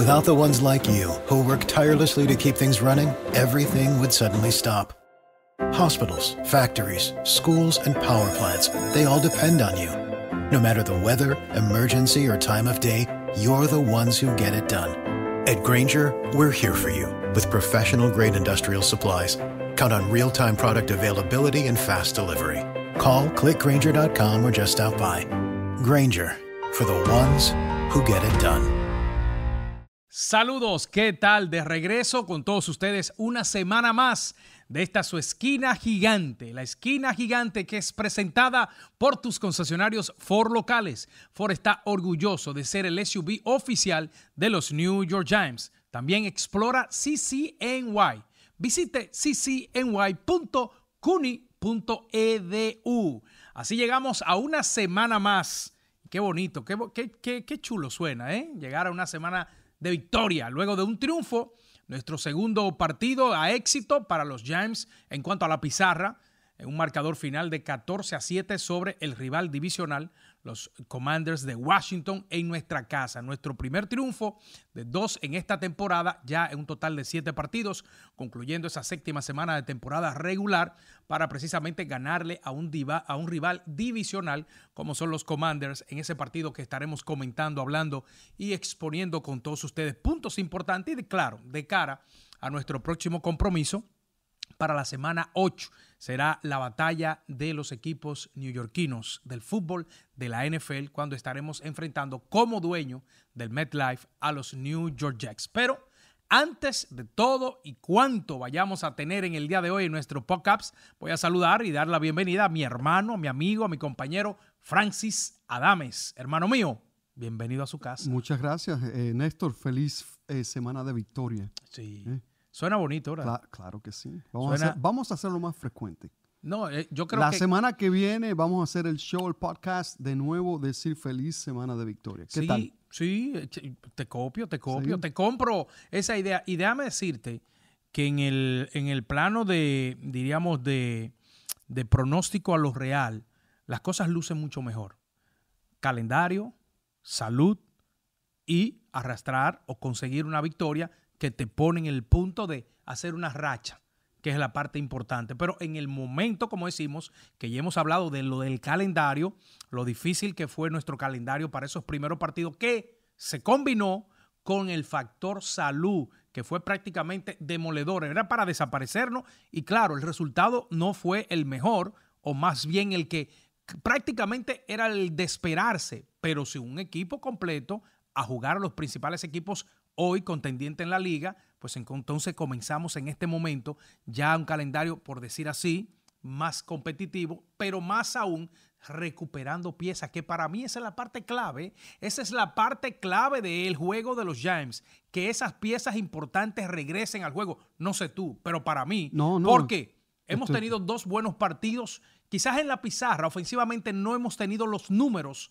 Without the ones like you, who work tirelessly to keep things running, everything would suddenly stop. Hospitals, factories, schools, and power plants, they all depend on you. No matter the weather, emergency, or time of day, you're the ones who get it done. At Granger, we're here for you with professional grade industrial supplies. Count on real time product availability and fast delivery. Call clickgranger.com or just stop by. Granger for the ones who get it done. Saludos, ¿qué tal? De regreso con todos ustedes una semana más de esta su esquina gigante, la esquina gigante que es presentada por tus concesionarios Ford locales. Ford está orgulloso de ser el SUV oficial de los New York Giants. También explora CCNY. Visite ccny.cuni.edu. E Así llegamos a una semana más. Qué bonito, qué, qué, qué chulo suena, ¿eh? Llegar a una semana de victoria luego de un triunfo, nuestro segundo partido a éxito para los James en cuanto a la pizarra, un marcador final de 14 a 7 sobre el rival divisional los Commanders de Washington en nuestra casa. Nuestro primer triunfo de dos en esta temporada, ya en un total de siete partidos, concluyendo esa séptima semana de temporada regular para precisamente ganarle a un, diva, a un rival divisional como son los Commanders en ese partido que estaremos comentando, hablando y exponiendo con todos ustedes puntos importantes y, claro, de cara a nuestro próximo compromiso para la semana 8 será la batalla de los equipos neoyorquinos del fútbol de la NFL cuando estaremos enfrentando como dueño del MetLife a los New York Jets. Pero antes de todo y cuánto vayamos a tener en el día de hoy en nuestro podcast, voy a saludar y dar la bienvenida a mi hermano, a mi amigo, a mi compañero Francis Adames. Hermano mío, bienvenido a su casa. Muchas gracias, eh, Néstor. Feliz eh, semana de victoria. Sí. Eh, Suena bonito, ¿verdad? claro que sí. Vamos, a hacerlo más frecuente. No, eh, yo creo la que... La semana que viene vamos a hacer el show, el podcast, de nuevo decir feliz semana de victoria. ¿Qué tal? sí, te copio, te copio, te compro esa idea. Y déjame decirte que en el, en el plano de, diríamos, de pronóstico a lo real, las cosas lucen mucho mejor. Calendario, salud y arrastrar o conseguir una victoria que te ponen el punto de hacer una racha, que es la parte importante. Pero en el momento, como decimos, que ya hemos hablado de lo del calendario, lo difícil que fue nuestro calendario para esos primeros partidos, que se combinó con el factor salud, que fue prácticamente demoledor, era para desaparecernos y claro, el resultado no fue el mejor, o más bien el que prácticamente era el de esperarse, pero si un equipo completo a jugar a los principales equipos hoy contendiente en la liga, pues entonces comenzamos en este momento ya un calendario, por decir así, más competitivo, pero más aún recuperando piezas, que para mí esa es la parte clave, esa es la parte clave del juego de los James, que esas piezas importantes regresen al juego. No sé tú, pero para mí, porque hemos tenido dos buenos partidos, quizás en la pizarra ofensivamente no hemos tenido los números,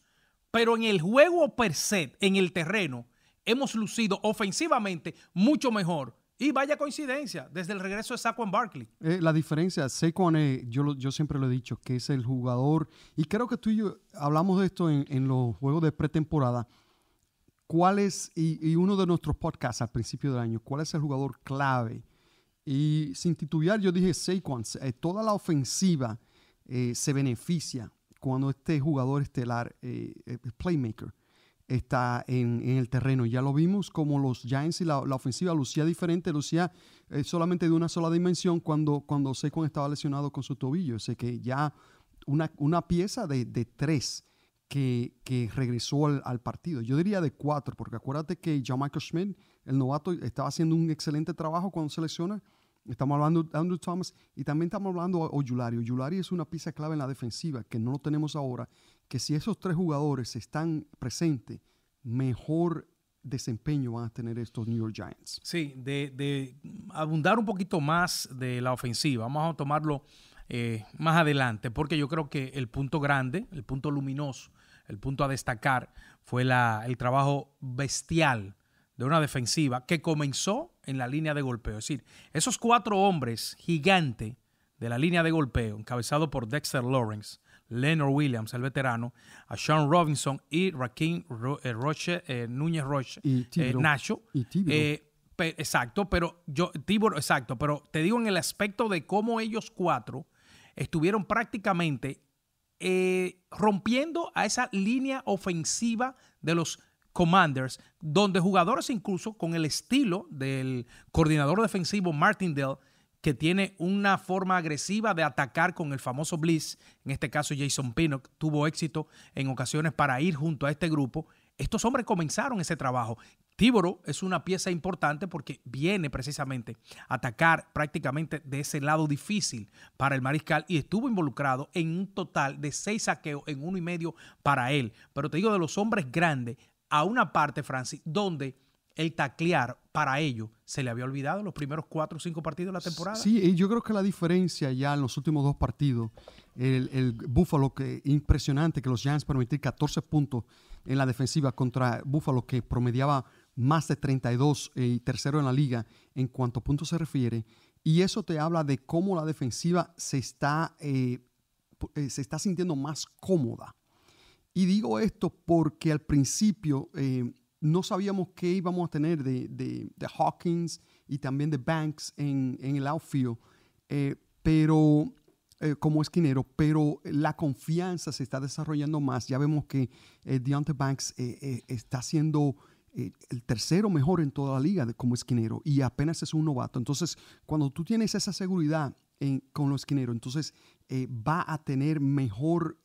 pero en el juego per se, en el terreno, hemos lucido ofensivamente mucho mejor. Y vaya coincidencia, desde el regreso de Saquon Barkley. Eh, la diferencia, Saquon, eh, yo, yo siempre lo he dicho, que es el jugador, y creo que tú y yo hablamos de esto en, los juegos de pretemporada, cuál es, y, uno de nuestros podcasts al principio del año, cuál es el jugador clave. Y sin titubear, yo dije Saquon, eh, toda la ofensiva se beneficia cuando este jugador estelar, eh, playmaker, está en, el terreno. Ya lo vimos como los Giants y la, la ofensiva lucía diferente, lucía eh, solamente de una sola dimensión cuando, cuando estaba lesionado con su tobillo. sé que ya una, pieza de, tres que, regresó al, partido. Yo diría de cuatro, porque acuérdate que Jamaica Schmidt, el novato, estaba haciendo un excelente trabajo cuando se lesiona. Estamos hablando de Andrew Thomas y también estamos hablando de Oyulari. Oyulari es una pieza clave en la defensiva que no lo tenemos ahora que si esos tres jugadores están presentes, mejor desempeño van a tener estos New York Giants. Sí, de, abundar un poquito más de la ofensiva, vamos a tomarlo eh, más adelante, porque yo creo que el punto grande, el punto luminoso, el punto a destacar fue el trabajo bestial de una defensiva que comenzó en la línea de golpeo. Es decir, esos cuatro hombres gigantes de la línea de golpeo, encabezado por Dexter Lawrence, Leonard Williams, el veterano, a Sean Robinson y Raquín eh, Roche, eh, Núñez Roche, eh, Nacho. Y exacto, pero yo, Tibor, exacto, pero te digo en el aspecto de cómo ellos cuatro estuvieron prácticamente rompiendo a esa línea ofensiva de los Commanders, donde jugadores incluso con el estilo del coordinador defensivo Martindale que tiene una forma agresiva de atacar con el famoso Bliss, en este caso Jason Pinnock, tuvo éxito en ocasiones para ir junto a este grupo. Estos hombres comenzaron ese trabajo. Tíboro es una pieza importante porque viene precisamente a atacar prácticamente de ese lado difícil para el mariscal y estuvo involucrado en un total de seis saqueos en uno y medio para él. Pero te digo de los hombres grandes a una parte, Francis, donde el taclear para ello se le había olvidado los primeros cuatro o cinco partidos de la temporada. Sí, y yo creo que la diferencia ya en los últimos dos partidos, el, Búfalo, que impresionante que los Giants permitir 14 puntos en la defensiva contra Búfalo, que promediaba más de 32 eh, y tercero en la liga en cuanto a puntos se refiere. Y eso te habla de cómo la defensiva se está, eh, eh, se está sintiendo más cómoda. Y digo esto porque al principio no sabíamos qué íbamos a tener de, Hawkins y también de Banks en, el outfield, eh, pero eh, como esquinero, pero la confianza se está desarrollando más. Ya vemos que eh, Deontay Banks está siendo el tercero mejor en toda la liga de, como esquinero y apenas es un novato. Entonces, cuando tú tienes esa seguridad con los esquineros, entonces va a tener mejor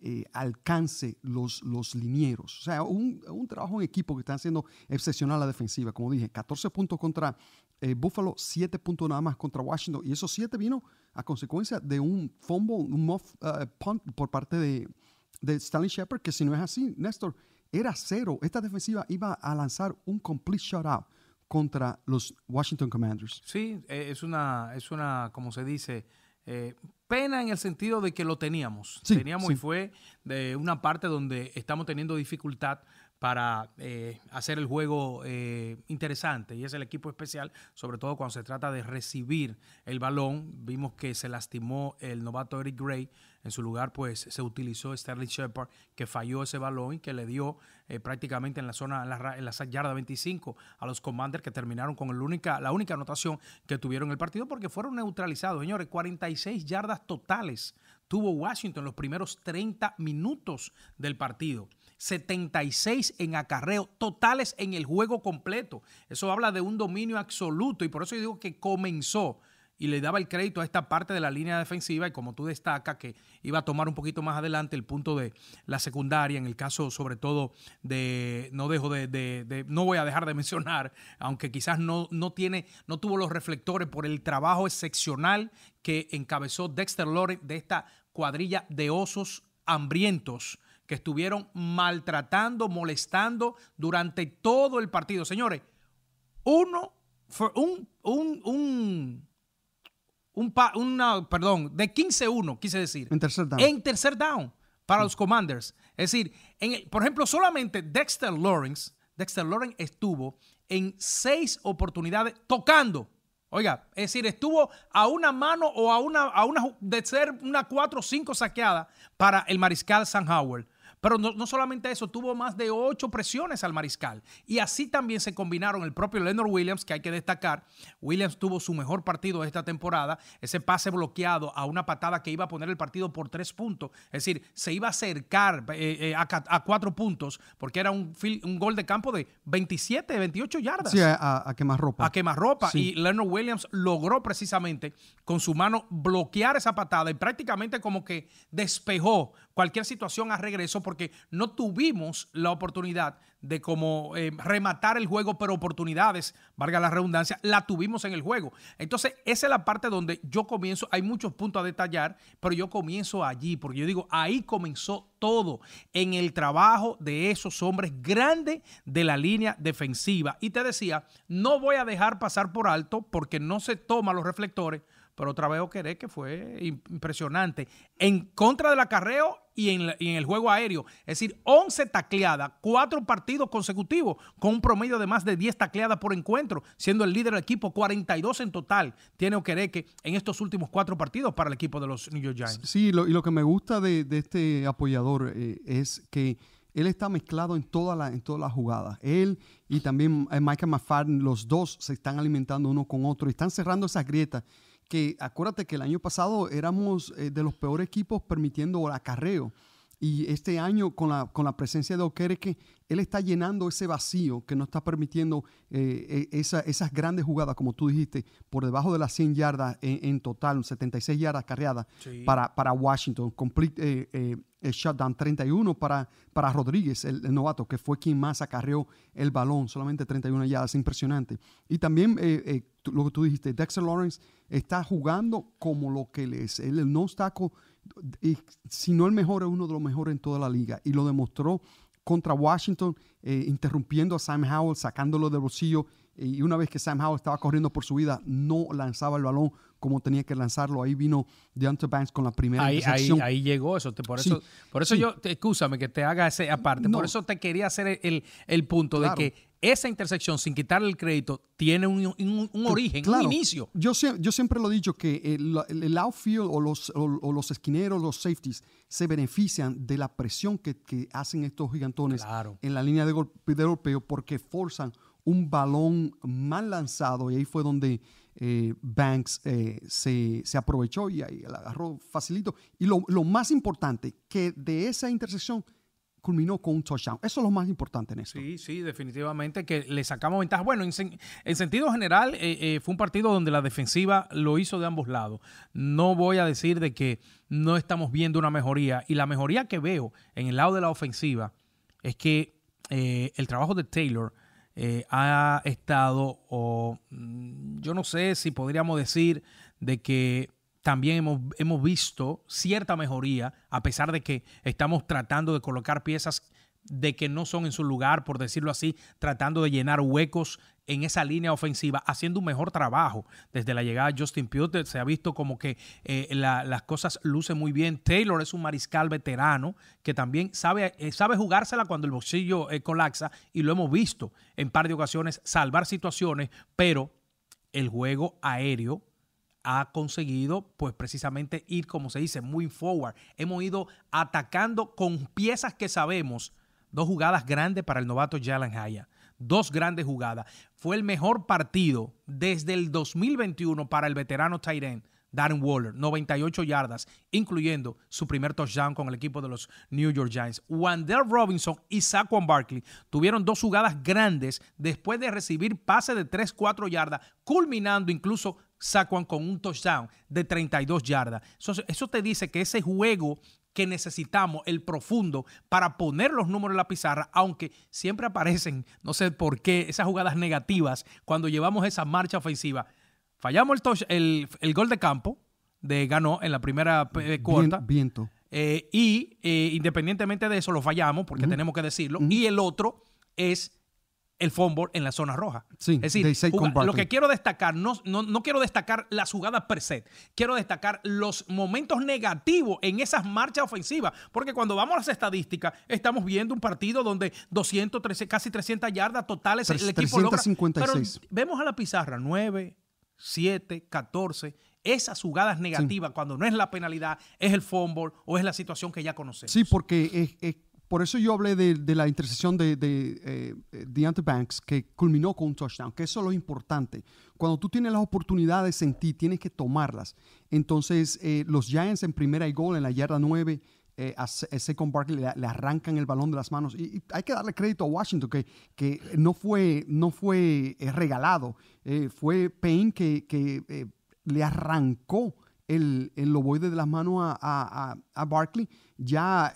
eh, alcance los, los linieros. O sea, un, trabajo en equipo que está haciendo excepcional la defensiva. Como dije, 14 puntos contra eh, Buffalo, 7 puntos nada más contra Washington. Y esos 7 vino a consecuencia de un fumble, un eh, punt por parte de, de Stanley Shepard, que si no es así, Néstor, era cero. Esta defensiva iba a lanzar un complete shutout contra los Washington Commanders. Sí, es una, es una, como se dice, eh, pena en el sentido de que lo teníamos. teníamos y fue de una parte donde estamos teniendo dificultad para eh, hacer el juego eh, interesante y es el equipo especial, sobre todo cuando se trata de recibir el balón. Vimos que se lastimó el novato Eric Gray en su lugar, pues se utilizó Sterling Shepard, que falló ese balón y que le dio eh, prácticamente en la zona, en la, yarda 25 a los Commanders que terminaron con única, la única anotación que tuvieron en el partido porque fueron neutralizados. Señores, 46 yardas totales tuvo Washington en los primeros 30 minutos del partido. 76 en acarreo totales en el juego completo. Eso habla de un dominio absoluto y por eso yo digo que comenzó y le daba el crédito a esta parte de la línea defensiva y como tú destacas que iba a tomar un poquito más adelante el punto de la secundaria, en el caso sobre todo de, no dejo de, no voy a dejar de mencionar, aunque quizás no, no tiene, no tuvo los reflectores por el trabajo excepcional que encabezó Dexter Lawrence de esta cuadrilla de osos hambrientos que estuvieron maltratando, molestando durante todo el partido. Señores, uno, un, un, un un perdón, de 15-1, quise decir. En tercer down. En tercer down para los Commanders. Es decir, por ejemplo, solamente Dexter Lawrence, Dexter Lawrence estuvo en seis oportunidades tocando. Oiga, es decir, estuvo a una mano o a una, a una de ser una 4 o 5 saqueada para el mariscal San Howard. Pero no, solamente eso, tuvo más de ocho presiones al mariscal. Y así también se combinaron el propio Leonard Williams, que hay que destacar. Williams tuvo su mejor partido de esta temporada, ese pase bloqueado a una patada que iba a poner el partido por tres puntos. Es decir, se iba a acercar eh, eh, a, cuatro puntos, porque era un, un gol de campo de 27, 28 yardas. Sí, a, más ropa. A quemarropa. ropa. Y Leonard Williams logró precisamente con su mano bloquear esa patada y prácticamente como que despejó cualquier situación a regreso porque no tuvimos la oportunidad de como eh, rematar el juego, pero oportunidades, valga la redundancia, la tuvimos en el juego. Entonces, esa es la parte donde yo comienzo, hay muchos puntos a detallar, pero yo comienzo allí, porque yo digo, ahí comenzó todo en el trabajo de esos hombres grandes de la línea defensiva. Y te decía, no voy a dejar pasar por alto porque no se toman los reflectores pero otra vez Oquereque que fue impresionante, en contra del acarreo y en, el juego aéreo. Es decir, 11 tacleadas, cuatro partidos consecutivos, con un promedio de más de 10 tacleadas por encuentro, siendo el líder del equipo, 42 en total tiene que en estos últimos 4 partidos para el equipo de los New York Giants. Sí, y lo que me gusta de, este apoyador eh, es que él está mezclado en todas las en todas jugadas. Él y también eh, Michael McFadden, los dos se están alimentando uno con otro y están cerrando esas grietas que acuérdate que el año pasado éramos eh, de los peores equipos permitiendo acarreo. Y este año, con la, con la presencia de Okereke, él está llenando ese vacío que no está permitiendo eh, e, esas grandes jugadas, como tú dijiste, por debajo de las 100 yardas en, total, 76 yardas carreadas para, para Washington. Complete, eh, el shutdown, 31 para, para Rodríguez, el, novato, que fue quien más acarreó el balón, solamente 31 yardas, impresionante. Y también eh, eh, lo que tú dijiste, Dexter Lawrence está jugando como lo que él es, él, el no obstáculo, y, si no el mejor, es uno de los mejores en toda la liga, y lo demostró contra Washington, eh, interrumpiendo a Sam Howell, sacándolo del bolsillo y una vez que Sam Howell estaba corriendo por su vida, no lanzaba el balón como tenía que lanzarlo. Ahí vino Deontay Banks con la primera ahí, Ahí, llegó eso. por eso, por eso yo, te, excúsame que te haga ese aparte. Por eso te quería hacer el, punto de que esa intersección, sin quitarle el crédito, tiene un, origen, un inicio. Yo, yo siempre lo he dicho que eh, el, outfield o los, o, los, esquineros, los safeties, se benefician de la presión que, hacen estos gigantones en la línea de, de golpeo porque forzan un balón mal lanzado y ahí fue donde eh, Banks eh, se, aprovechó y ahí agarró facilito. Y lo, más importante, que de esa intersección culminó con un touchdown. Eso es lo más importante en eso. Sí, sí, definitivamente que le sacamos ventaja. Bueno, en, sentido general, eh, fue un partido donde la defensiva lo hizo de ambos lados. No voy a decir de que no estamos viendo una mejoría. Y la mejoría que veo en el lado de la ofensiva es que el trabajo de Taylor eh, ha estado, o mm, yo no sé si podríamos decir de que también hemos, hemos, visto cierta mejoría, a pesar de que estamos tratando de colocar piezas de que no son en su lugar, por decirlo así, tratando de llenar huecos en esa línea ofensiva, haciendo un mejor trabajo. Desde la llegada de Justin Pugh se ha visto como que eh, las cosas lucen muy bien. Taylor es un mariscal veterano que también sabe, eh, sabe jugársela cuando el bolsillo eh, colapsa y lo hemos visto en par de ocasiones salvar situaciones, pero el juego aéreo ha conseguido, pues precisamente ir, como se dice, muy forward. Hemos ido atacando con piezas que sabemos Dos jugadas grandes para el novato Jalen Haya. Dos grandes jugadas. Fue el mejor partido desde el 2021 para el veterano Tyren. Darren Waller, 98 yardas, incluyendo su primer touchdown con el equipo de los New York Giants. Wander Robinson y Saquon Barkley tuvieron dos jugadas grandes después de recibir pases de 3-4 yardas, culminando incluso Saquon con un touchdown de 32 yardas. eso, te dice que ese juego que necesitamos, el profundo, para poner los números en la pizarra, aunque siempre aparecen, no sé por qué, esas jugadas negativas cuando llevamos esa marcha ofensiva. Fallamos el, gol de campo de Ganó en la primera eh, cuarta. Viento. Eh, y eh, independientemente de eso, lo fallamos, porque tenemos que decirlo. Y el otro es el fumble en la zona roja. Sí, es decir, lo que quiero destacar, no, no, quiero destacar las jugadas per set, quiero destacar los momentos negativos en esas marchas ofensivas, porque cuando vamos a las estadísticas, estamos viendo un partido donde 213, casi 300 yardas totales, el equipo 356. pero vemos a la pizarra, 9, 7, 14, esas jugadas negativas, cuando no es la penalidad, es el fumble o es la situación que ya conocemos. Sí, porque es por eso yo hablé de, la intercesión de, de eh, Banks, que culminó con un touchdown, que eso es lo importante. Cuando tú tienes las oportunidades en ti, tienes que tomarlas. Entonces, eh, los Giants en primera y gol, en la yarda 9, eh, a, eh, Barkley le, arrancan el balón de las manos. Y, hay que darle crédito a Washington, que, no fue, no fue regalado. fue Payne que, le arrancó el, el de las manos a, a, a Barkley. Ya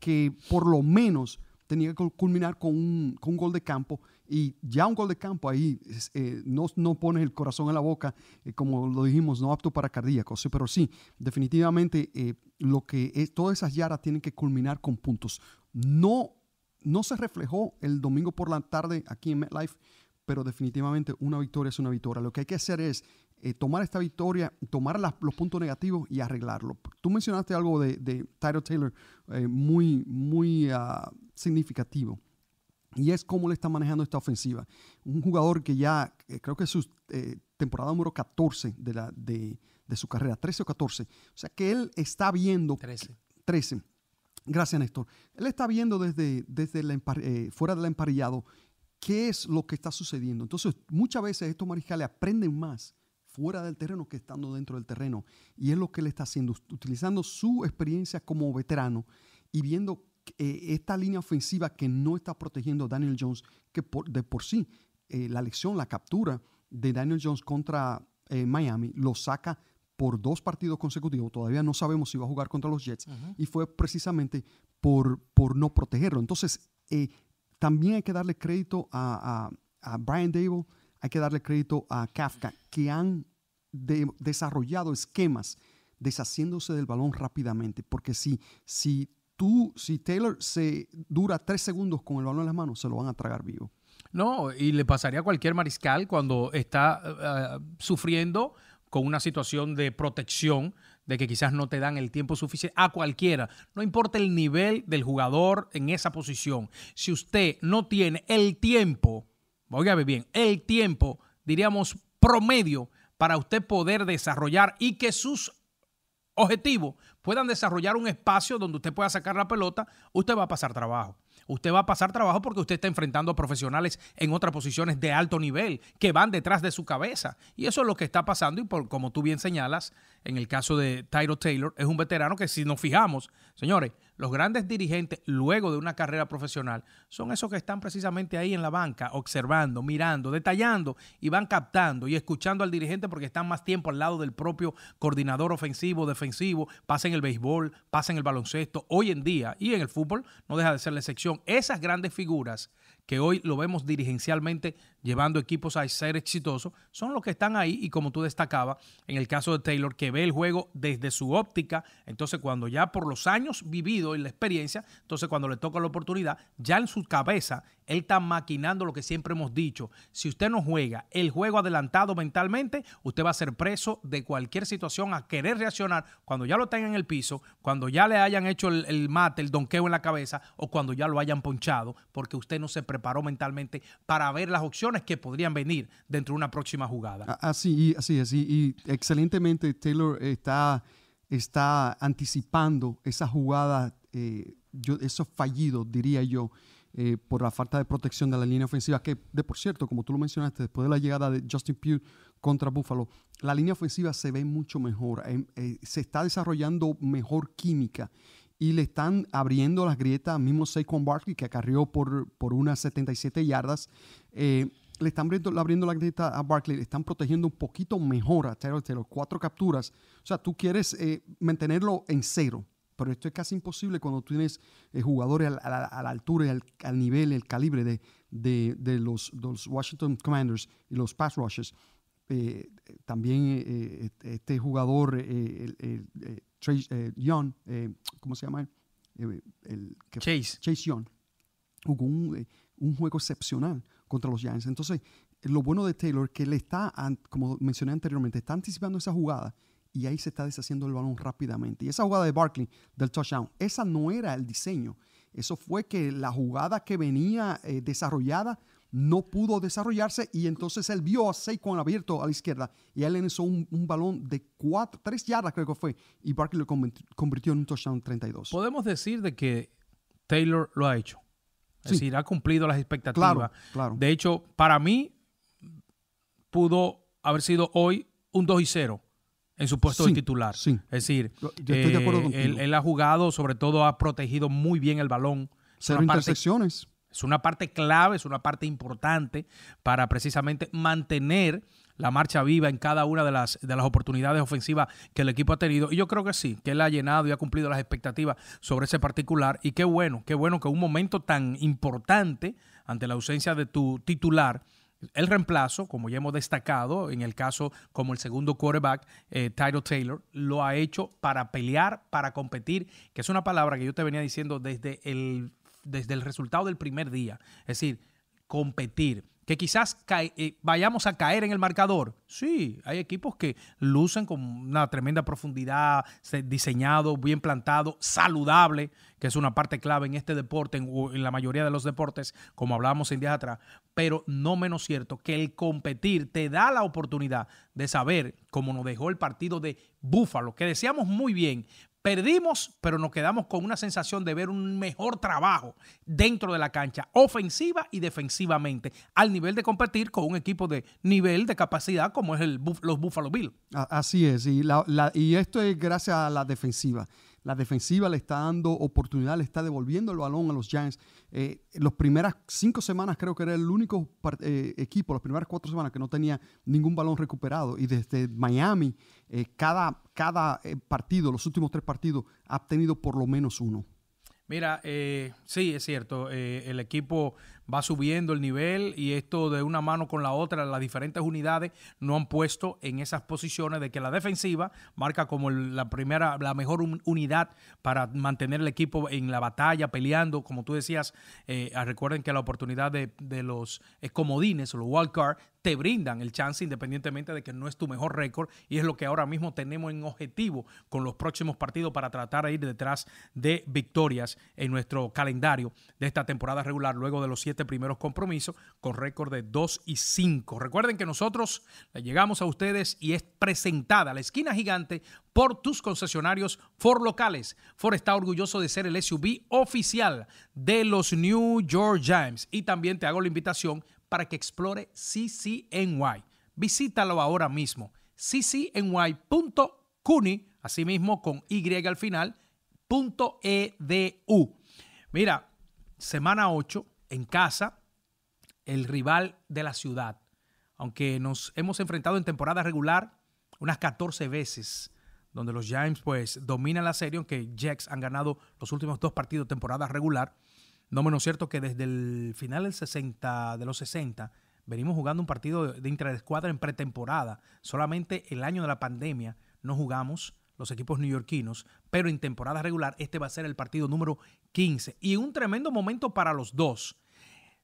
que por lo menos tenía que culminar con un, gol de campo y ya un gol de campo ahí eh, no, no pones el corazón en la boca, eh, como lo dijimos, no apto para cardíacos, pero sí, definitivamente eh, lo que es, todas esas yaras tienen que culminar con puntos. No, no se reflejó el domingo por la tarde aquí en MetLife, pero definitivamente una victoria es una victoria. Lo que hay que hacer es eh, tomar esta victoria, tomar los puntos negativos y arreglarlo. Tú mencionaste algo de, de Tyler Taylor eh, muy, muy ah, significativo. Y es cómo le está manejando esta ofensiva. Un jugador que ya, eh, creo que es su temporada número 14 de, de, su carrera, 13 o 14. O sea que él está viendo. 13. 13. Gracias, Néstor. Él está viendo desde, desde fuera del emparillado qué es lo que está sucediendo. Entonces, muchas veces estos mariscales aprenden más fuera del terreno que estando dentro del terreno. Y es lo que él está haciendo, utilizando su experiencia como veterano y viendo eh, esta línea ofensiva que no está protegiendo a Daniel Jones, que por, de por sí eh, la lección, la captura de Daniel Jones contra eh, Miami lo saca por dos partidos consecutivos. Todavía no sabemos si va a jugar contra los Jets. Y fue precisamente por, por no protegerlo. Entonces, también hay que darle crédito a, a Brian Dable hay que darle crédito a Kafka, que han desarrollado esquemas deshaciéndose del balón rápidamente, porque si, si tú, si Taylor se dura tres segundos con el balón en las manos, se lo van a tragar vivo. No, y le pasaría a cualquier mariscal cuando está eh, sufriendo con una situación de protección, de que quizás no te dan el tiempo suficiente a cualquiera, no importa el nivel del jugador en esa posición, si usted no tiene el tiempo ver bien, el tiempo, diríamos, promedio para usted poder desarrollar y que sus objetivos puedan desarrollar un espacio donde usted pueda sacar la pelota, usted va a pasar trabajo. Usted va a pasar trabajo porque usted está enfrentando a profesionales en otras posiciones de alto nivel que van detrás de su cabeza. Y eso es lo que está pasando. Y como tú bien señalas, en el caso de Tyro Taylor, es un veterano que si nos fijamos, señores, los grandes dirigentes, luego de una carrera profesional, son esos que están precisamente ahí en la banca, observando, mirando, detallando y van captando y escuchando al dirigente porque están más tiempo al lado del propio coordinador ofensivo, defensivo, pasan el béisbol, pasa en el baloncesto, hoy en día y en el fútbol, no deja de ser la excepción. Esas grandes figuras que hoy lo vemos dirigencialmente llevando equipos a ser exitosos, son los que están ahí y como tú destacabas, en el caso de Taylor, que ve el juego desde su óptica, entonces cuando ya por los años vivido y la experiencia, entonces cuando le toca la oportunidad, ya en su cabeza él está maquinando lo que siempre hemos dicho. Si usted no juega el juego adelantado mentalmente, usted va a ser preso de cualquier situación a querer reaccionar cuando ya lo tenga en el piso, cuando ya le hayan hecho el, mate, el donqueo en la cabeza o cuando ya lo hayan ponchado, porque usted no se preparó mentalmente para ver las opciones que podrían venir dentro de una próxima jugada. Así, así, así. Y excelentemente Taylor está, está anticipando esa jugada, eh, yo, esos fallidos, diría yo. Eh, por la falta de protección de la línea ofensiva, que de por cierto, como tú lo mencionaste, después de la llegada de Justin Pugh contra Buffalo, la línea ofensiva se ve mucho mejor, eh, eh, se está desarrollando mejor química y le están abriendo las grietas al mismo Saquon Barkley, que acarrió por, por unas 77 yardas. le están abriendo, abriendo la grieta a Barkley, le están protegiendo un poquito mejor a Taylor Taylor, cuatro capturas. O sea, tú quieres mantenerlo en cero pero esto es casi imposible cuando tienes eh, jugadores a, la altura al, nivel, el calibre de, los, Washington Commanders y los pass Rushers. Eh, eh, también este jugador, el, Young, ¿cómo se llama? El, Chase. Chase Young, jugó un, un juego excepcional contra los Giants. Entonces, lo bueno de Taylor que le está, como mencioné anteriormente, está anticipando esa jugada y ahí se está deshaciendo el balón rápidamente. Y esa jugada de Barkley del touchdown, esa no era el diseño. Eso fue que la jugada que venía eh, desarrollada no pudo desarrollarse y entonces él vio a Saquon abierto a la izquierda y él lanzó un, un, balón de cuatro, tres yardas creo que fue y Barkley lo convirtió en un touchdown 32. Podemos decir de que Taylor lo ha hecho. Es decir, ha cumplido las expectativas. Claro, De hecho, para mí pudo haber sido hoy un 2 y 0 en su puesto de titular. Sí. Es decir, eh, él, ha jugado, sobre todo ha protegido muy bien el balón. Cero intersecciones. es una parte clave, es una parte importante para precisamente mantener la marcha viva en cada una de las, de las oportunidades ofensivas que el equipo ha tenido. Y yo creo que sí, que él ha llenado y ha cumplido las expectativas sobre ese particular. Y qué bueno, qué bueno que un momento tan importante ante la ausencia de tu titular el reemplazo, como ya hemos destacado, en el caso como el segundo quarterback, eh, Taylor, lo ha hecho para pelear, para competir, que es una palabra que yo te venía diciendo desde el, desde el resultado del primer día. Es decir, competir. Que quizás eh, vayamos a caer en el marcador. Sí, hay equipos que lucen con una tremenda profundidad, diseñado, bien plantado, saludable, que es una parte clave en este deporte, en, en la mayoría de los deportes, como hablábamos en días atrás pero no menos cierto que el competir te da la oportunidad de saber, cómo nos dejó el partido de Búfalo, que decíamos muy bien. Perdimos, pero nos quedamos con una sensación de ver un mejor trabajo dentro de la cancha, ofensiva y defensivamente, al nivel de competir con un equipo de nivel de capacidad como es el, los Buffalo Bills. Así es, y esto es gracias a la defensiva. La defensiva le está dando oportunidad, le está devolviendo el balón a los Giants eh, las primeras cinco semanas creo que era el único eh, equipo, las primeras cuatro semanas que no tenía ningún balón recuperado. Y desde Miami, eh, cada, cada eh, partido, los últimos tres partidos, ha obtenido por lo menos uno. Mira, eh, sí, es cierto, eh, el equipo va subiendo el nivel y esto de una mano con la otra, las diferentes unidades no han puesto en esas posiciones de que la defensiva marca como la primera, la mejor unidad para mantener el equipo en la batalla, peleando, como tú decías, eh, ah, recuerden que la oportunidad de, de los comodines, los wild te brindan el chance independientemente de que no es tu mejor récord y es lo que ahora mismo tenemos en objetivo con los próximos partidos para tratar de ir detrás de victorias en nuestro calendario de esta temporada regular luego de los siete primeros compromisos con récord de 2 y 5. Recuerden que nosotros le llegamos a ustedes y es presentada la esquina gigante por tus concesionarios Ford locales. Ford está orgulloso de ser el SUV oficial de los New York Giants y también te hago la invitación para que explore CCNY. Visítalo ahora mismo, ccny.cuni, asimismo con Y al final, .edu. Mira, semana 8 en casa, el rival de la ciudad. Aunque nos hemos enfrentado en temporada regular unas 14 veces, donde los Giants pues dominan la serie, aunque Jacks han ganado los últimos dos partidos de temporada regular. No menos cierto que desde el final del 60, de los 60, venimos jugando un partido de, de en pretemporada. Solamente el año de la pandemia no jugamos los equipos neoyorquinos, pero en temporada regular este va a ser el partido número 15 y un tremendo momento para los dos.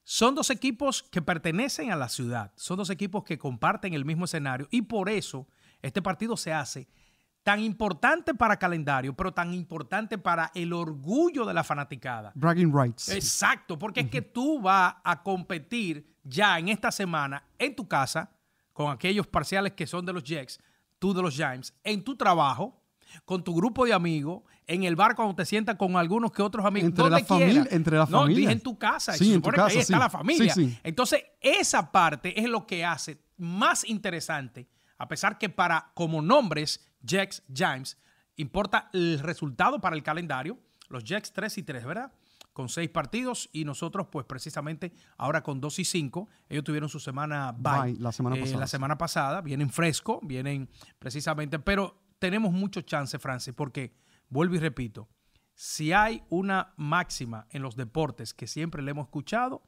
Son dos equipos que pertenecen a la ciudad, son dos equipos que comparten el mismo escenario y por eso este partido se hace tan importante para calendario, pero tan importante para el orgullo de la fanaticada. Bragging rights. Exacto, porque es que tú vas a competir ya en esta semana en tu casa con aquellos parciales que son de los Jets, tú de los james en tu trabajo, con tu grupo de amigos, en el bar cuando te sientas con algunos que otros amigos. Entre la familia. Entre la familia. No, dije en tu casa. Sí, en tu casa, ahí está la familia. Sí, Entonces, esa parte es lo que hace más interesante a pesar que para como nombres jacks James, importa el resultado para el calendario, los jacks 3 y 3, ¿verdad? Con 6 partidos y nosotros pues precisamente ahora con 2 y 5, ellos tuvieron su semana bye, la semana eh, pasada. La semana pasada, vienen fresco, vienen precisamente, pero tenemos mucho chance, Francis, porque vuelvo y repito, si hay una máxima en los deportes que siempre le hemos escuchado,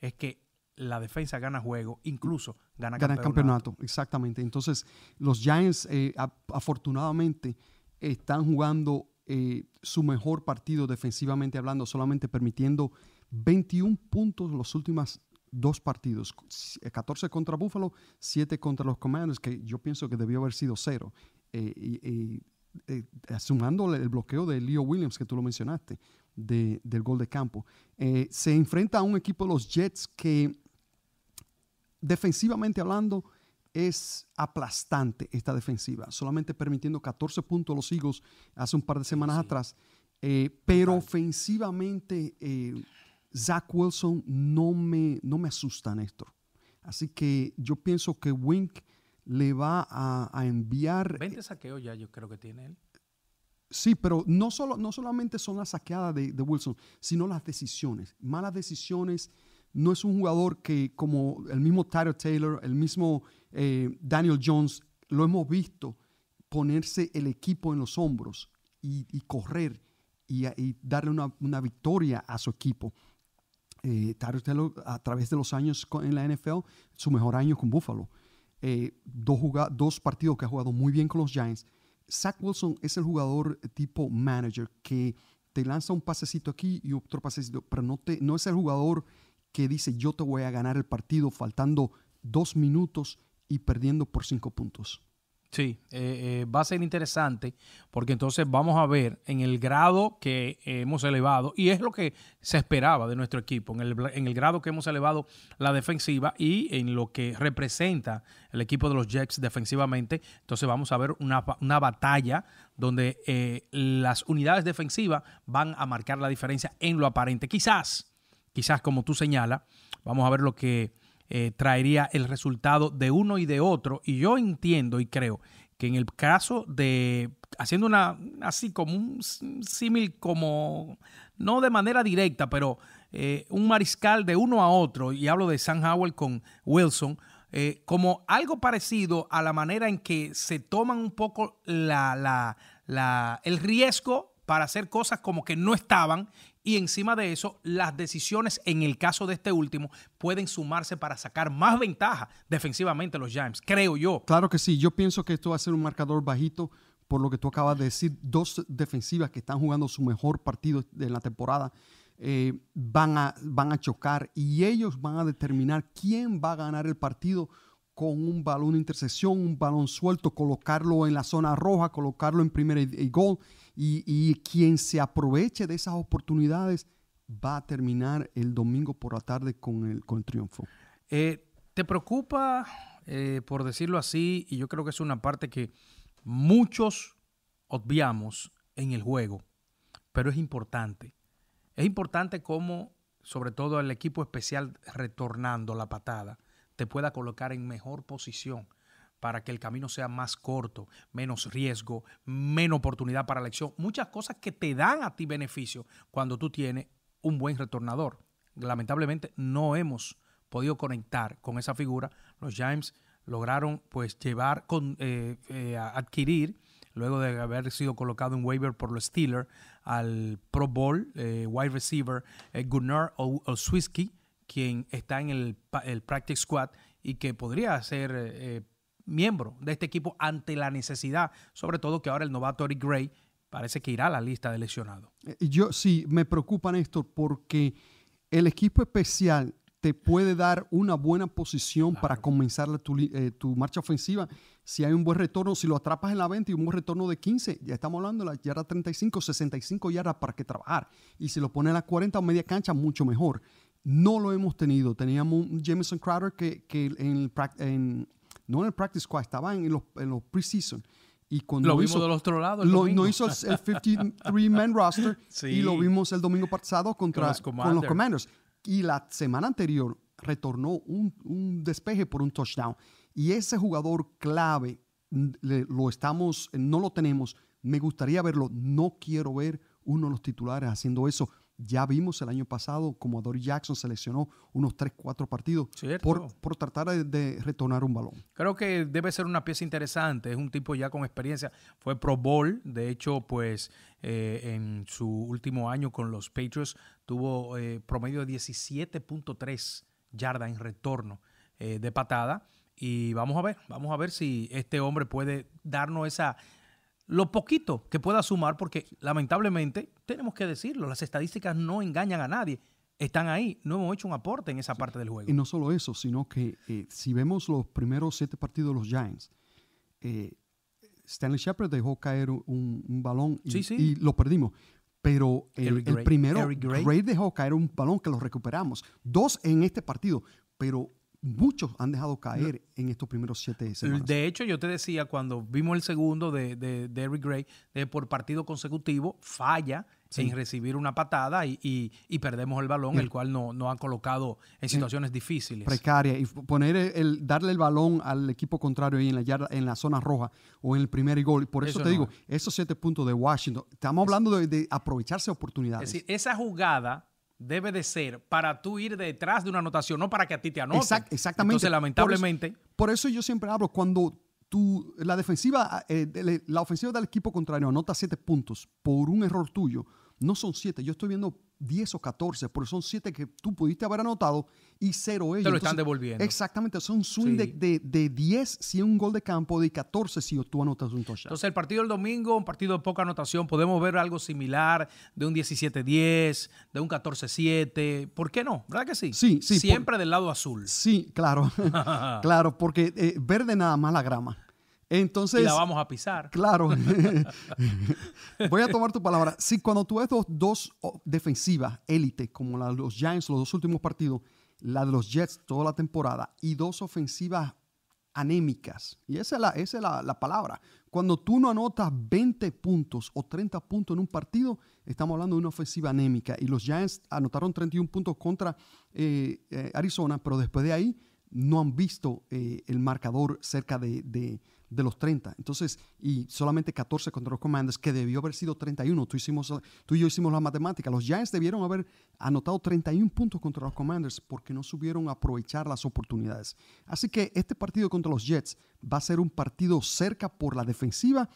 es que la defensa gana juego, incluso gana, gana campeonato. Exactamente. Entonces, los Giants eh, afortunadamente están jugando eh, su mejor partido defensivamente hablando, solamente permitiendo 21 puntos los últimos dos partidos, 14 contra Buffalo, 7 contra los Commanders, que yo pienso que debió haber sido cero. Eh, eh sumando el bloqueo de Leo Williams, que tú lo mencionaste, del gol de campo. se enfrenta a un equipo de los Jets que defensivamente hablando, es aplastante esta defensiva, solamente permitiendo 14 puntos a los Eagles hace un par de semanas atrás. Eh, pero ofensivamente, eh, Zach Wilson no me, no me asusta, Néstor. Así que yo pienso que Wink le va a, enviar. 20 eh, saqueos ya, yo creo que tiene él. Sí, pero no, no solamente son las saqueadas de Wilson, sino las decisiones. Malas decisiones no es un jugador que como el mismo Tyler Taylor, el mismo eh, Daniel Jones, lo hemos visto ponerse el equipo en los hombros y, correr y, darle una, victoria a su equipo. Eh, Taylor, a través de los años en la NFL, su mejor año con Buffalo. Eh, dos, dos partidos que ha jugado muy bien con los Giants. Zach Wilson es el jugador tipo manager que te lanza un pasecito aquí y otro pasecito, pero no, te, no es el jugador que dice yo te voy a ganar el partido faltando dos minutos y perdiendo por cinco puntos. Sí, eh, eh, va a ser interesante porque entonces vamos a ver en el grado que eh, hemos elevado, y es lo que se esperaba de nuestro equipo, en el, grado que hemos elevado la defensiva y en lo que representa el equipo de los Jets defensivamente, entonces vamos a ver una, batalla donde las unidades defensivas van a marcar la diferencia en lo aparente. Quizás quizás como tú señalas, vamos a ver lo que eh, traería el resultado de uno y de otro. Y yo entiendo y creo que en el caso de, haciendo una, así como un símil, como, no de manera directa, pero eh, un mariscal de uno a otro, y hablo de Sam Howell con Wilson, eh, como algo parecido a la manera en que se toman un poco la, el riesgo para hacer cosas como que no estaban y encima de eso las decisiones en el caso de este último pueden sumarse para sacar más ventaja defensivamente los Giants, creo yo. Claro que sí, yo pienso que esto va a ser un marcador bajito por lo que tú acabas de decir, dos defensivas que están jugando su mejor partido de la temporada eh, van, a, van a chocar y ellos van a determinar quién va a ganar el partido con un balón de intercepción, un balón suelto, colocarlo en la zona roja, colocarlo en primera y gol. Y, quien se aproveche de esas oportunidades va a terminar el domingo por la tarde con el, con triunfo. Eh, ¿Te preocupa, eh, por decirlo así, y yo creo que es una parte que muchos obviamos en el juego, pero es importante? Es importante cómo, sobre todo el equipo especial retornando la patada, te pueda colocar en mejor posición para que el camino sea más corto, menos riesgo, menos oportunidad para la elección. Muchas cosas que te dan a ti beneficio cuando tú tienes un buen retornador. Lamentablemente no hemos podido conectar con esa figura. Los James lograron pues llevar, con, eh, eh, adquirir, luego de haber sido colocado en waiver por los Steelers, al Pro Bowl eh, wide receiver Gunnar Oswiski, quien está en el, el, Practice Squad y que podría ser miembro de este equipo ante la necesidad, sobre todo que ahora el novato Eric Gray parece que irá a la lista de lesionados. Eh, yo sí, me preocupa Néstor porque el equipo especial te puede dar una buena posición para comenzar eh, tu, marcha ofensiva. Si hay un buen retorno, si lo atrapas en la 20 y un buen retorno de 15, ya estamos hablando de la yarda 35, 65 yardas para que trabajar. Y si lo pone a la 40 o media cancha, mucho mejor. No lo hemos tenido. Teníamos un Jameson Crowder que, en, en, no en el practice squad, estaba en los, en los Y cuando lo vimos hizo, del otro lado. lo, no hizo el 53-man roster y lo vimos el domingo pasado contra, los con los Commanders. Y la semana anterior retornó un, despeje por un touchdown. Y ese jugador clave lo estamos, no lo tenemos. Me gustaría verlo. No quiero ver uno de los titulares haciendo eso ya vimos el año pasado como Dory Jackson seleccionó unos 3, 4 partidos por, tratar de, retornar un balón. Creo que debe ser una pieza interesante. Es un tipo ya con experiencia. Fue Pro Bowl. De hecho, pues eh, en su último año con los Patriots tuvo eh, promedio de 17.3 yardas en retorno eh, de patada. Y vamos a ver, vamos a ver si este hombre puede darnos esa, lo poquito que pueda sumar, porque lamentablemente, tenemos que decirlo, las estadísticas no engañan a nadie, están ahí, no hemos hecho un aporte en esa parte del juego. Y no solo eso, sino que eh, si vemos los primeros siete partidos de los Giants, eh, Stanley Shepard dejó caer un, balón y, lo perdimos. Pero el, primero, Ray dejó caer un balón que lo recuperamos. Dos en este partido, pero muchos han dejado caer en estos primeros siete semanas. De hecho, yo te decía cuando vimos el segundo de, de, Gray, de por partido consecutivo, falla sin recibir una patada y, perdemos el balón, el cual no, no han colocado en situaciones difíciles. Precaria. Y poner el, darle el balón al equipo contrario ahí en la, en la zona roja o en el primer gol. Por eso, te digo, esos siete puntos de Washington, estamos hablando de, de aprovecharse oportunidades. Es decir, esa jugada debe de ser para tú ir detrás de una anotación, no para que a ti te anoten. exactamente. Entonces, lamentablemente. Por eso, yo siempre hablo, cuando tú, la defensiva, eh, la ofensiva del equipo contrario anota siete puntos por un error tuyo, no son siete. Yo estoy viendo 10 o 14, porque son 7 que tú pudiste haber anotado y 0 ellos. Te lo están devolviendo. Exactamente, son swing de, de, 10 si es un gol de campo, de 14 si tú anotas un touchdown. Entonces el partido del domingo, un partido de poca anotación, podemos ver algo similar de un 17-10, de un 14-7, ¿por qué no? ¿Verdad que sí? Sí, sí. Siempre del lado azul. Sí, claro, claro, porque eh, verde nada más la grama. Entonces, y la vamos a pisar. Claro. Voy a tomar tu palabra. Si cuando tú ves dos, defensivas élite, como la de los Giants, los dos últimos partidos, la de los Jets toda la temporada, y dos ofensivas anémicas, y esa es la, palabra. Cuando tú no anotas 20 puntos o 30 puntos en un partido, estamos hablando de una ofensiva anémica. Y los Giants anotaron 31 puntos contra eh, eh, Arizona, pero después de ahí no han visto eh, el marcador cerca de de los 30. Entonces, y solamente 14 contra los Commanders, que debió haber sido 31. Tú, hicimos, tú y yo hicimos la matemática. Los Giants debieron haber anotado 31 puntos contra los Commanders porque no supieron aprovechar las oportunidades. Así que este partido contra los Jets va a ser un partido cerca por la defensiva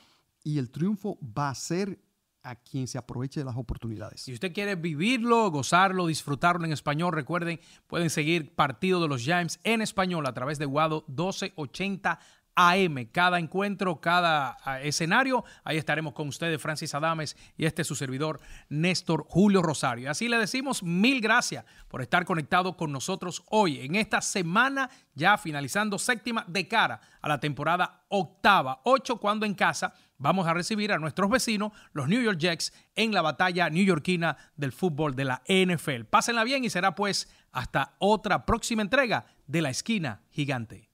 y el triunfo va a ser a quien se aproveche de las oportunidades. Si usted quiere vivirlo, gozarlo, disfrutarlo en español, recuerden, pueden seguir Partido de los Giants en español a través de Guado 1280 AM, cada encuentro, cada ah, escenario. Ahí estaremos con ustedes, Francis Adames, y este es su servidor, Néstor Julio Rosario. Así le decimos mil gracias por estar conectado con nosotros hoy, en esta semana ya finalizando séptima de cara a la temporada octava, ocho cuando en casa vamos a recibir a nuestros vecinos, los New York Jets, en la batalla newyorkina del fútbol de la NFL. Pásenla bien y será pues hasta otra próxima entrega de la esquina gigante.